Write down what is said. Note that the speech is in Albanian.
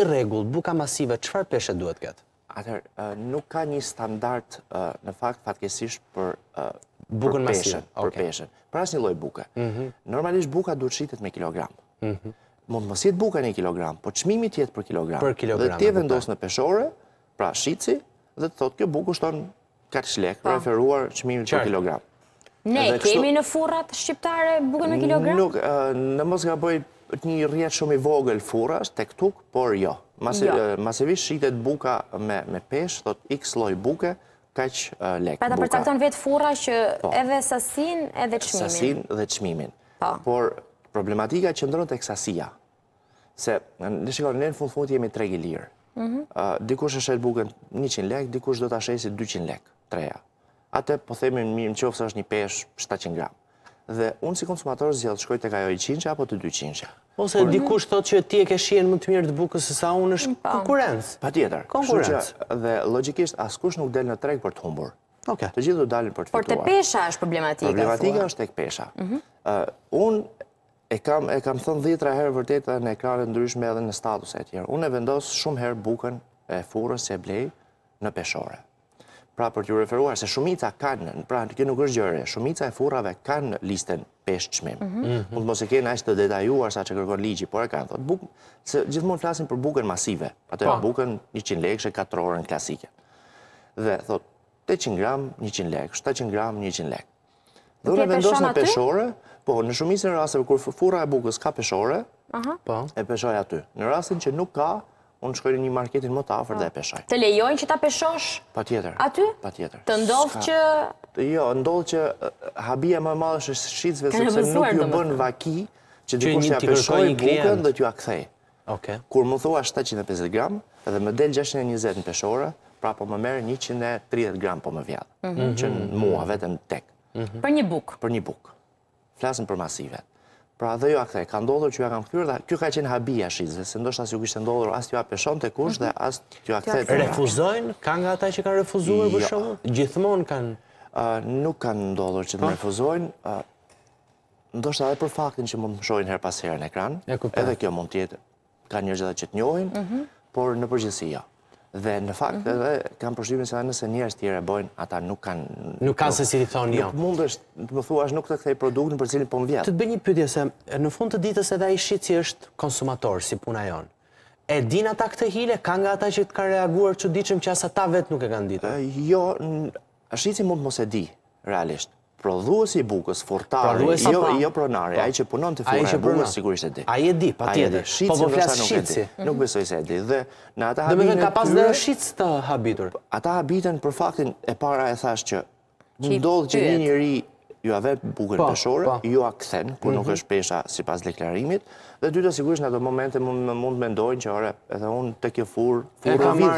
Si regull, buka masive, qëfar peshe duhet këtë? Atër, nuk ka një standart në fakt fatkesisht për peshen. Për peshen. Për asë një loj buka. Mhm. Normalisht buka duhet shqitet me kilogram. Mëndë mhm. mësit buka një kilogram, po qmimi tjetë për kilogram. Për kilogram. Dhe tje vendosë në peshore, pra shqitësi, dhe të thotë kjo buku shtonë kaq shlek, po. referuar qmimi për kilogram. Ne, kemi në furat shqiptare bukën me kilogram? Nuk, në mos nga bëj është një rjetë shumë i vogël furas të këtuk, por jo. jo. Masivisht shqitet buka me pesh, thot x loj buke, kaq lek pra buka. Pa të përcakton vetë furas, që po. edhe sasin edhe qmimin. Sasin dhe qmimin. Po. Por problematika që ndronë të eksasia. Se, në shikon, në në fundë fundë jemi tregi lirë. Mhm. Dikush është shetë buken 100 lek, dikush do të ashesi 200 lek, treja. Ate po themin në qofës është një pesh 700 gram dhe unë si konsumator të shkoj të ka i qinqa apo të dy qinqa. Ose dikush thot që ti e ke shien më të mirë të bukës e sa unë është konkurencë. Pa tjetër. Konkurencë. Dhe logikisht askush nuk del në treg për të humbur. Ok. Të gjithë du dalin për të fituar. Por të pesha është problematika. Problematika është tek pesha. Mhm. Unë e kam thënë dhitra herë vërtetë në ekranet ndryshme edhe në status e tjerë. Unë e vendosë shumë herë bukën e furës e blej në peshore pra për t'ju referuar se shumica kanë, pra në kjo nuk është gjëre, shumica e furrave kanë listën peshë qmim. Më mhm. të mos e kene ashtë të detajuar sa që kërkon ligji, por e kanë thotë, se gjithmonë flasin për bukën masive, atë e po. bukën 100 lekës e 4 orën klasike. Dhe thotë, 800 gram, 100 lek, 700 gram, 100 lek. Dhe në e vendosë në peshore, po në shumisë në rrasëve kur fura e bukës ka peshore, po. e peshore aty. Në rrasën që nuk ka unë shkojnë një marketin më të afer dhe e ah. peshoj. Të lejojnë që ta peshosh? Pa tjetër. A ty? Pa tjetër. Të ndodhë që... Jo, ndodhë që eh, habia më madhë është shqizve se nuk ju bën vaki që dikush të ja peshoj bukën dhe t'ju akthej. Oke. Kur më thua 750 gram edhe më del 620 në peshore, pra po më merë 130 gram po më vjadhë. Mhm. Që në mua vetëm tek. Mhm. Për një bukë. Për një bukë. Flasën për masivet. Pra dhe ju jo a kthej, ka ndodhur që ju a kam këpyrë dhe kjo ka qenë habia shizë, se ndosht asë ju kështë ndodhur, asë ju a peshon të kush dhe asë ju a kthej. Refuzojnë? Ka nga ata që kanë refuzuar për jo. shumë? Gjithmonë kanë? Nuk kanë ndodhur që të refuzojnë, ndosht edhe për faktin që mund të shohin her pas herën në ekran, edhe kjo mund tjetë, ka një dhe që të njojnë, mhm. por në përgjithësia. Jo. Dhe në fakt, mhm. kam përshqyme se nëse njerës tjere e bojnë, ata nuk kanë... Nuk kanë se si të thonë jo. Nuk mund është, të më thua, është nuk të këthej produkt në për cilin për po në vjetë. Të të bëj një pytje se, në fund të ditës edhe i shqit që është konsumator, si puna jonë. E din ata këtë hile, ka nga ata që të ka reaguar që diqëm që asa ta vetë nuk e kanë ditë? Jo, shqit që mund mos e di, realisht prodhuesi i bukës, furtari, jo jo pronari, po. ai që punon te fura e bukës sigurisht e di. Ai e di, patjetër. Po, po flas shitës, mhm. nuk besoj se e di. Dhe në ata habitën. Domethënë ka pas dhe shitës të habitur. Po, ata habitën për faktin e para e thash që ndodh që një njeri ju a vë bukën peshore, ju a kthen ku nuk mhm. është pesha sipas deklarimit. Dhe dyta sigurisht në ato momente mund mund mendojnë që ore, edhe un te kjo furrë, furrë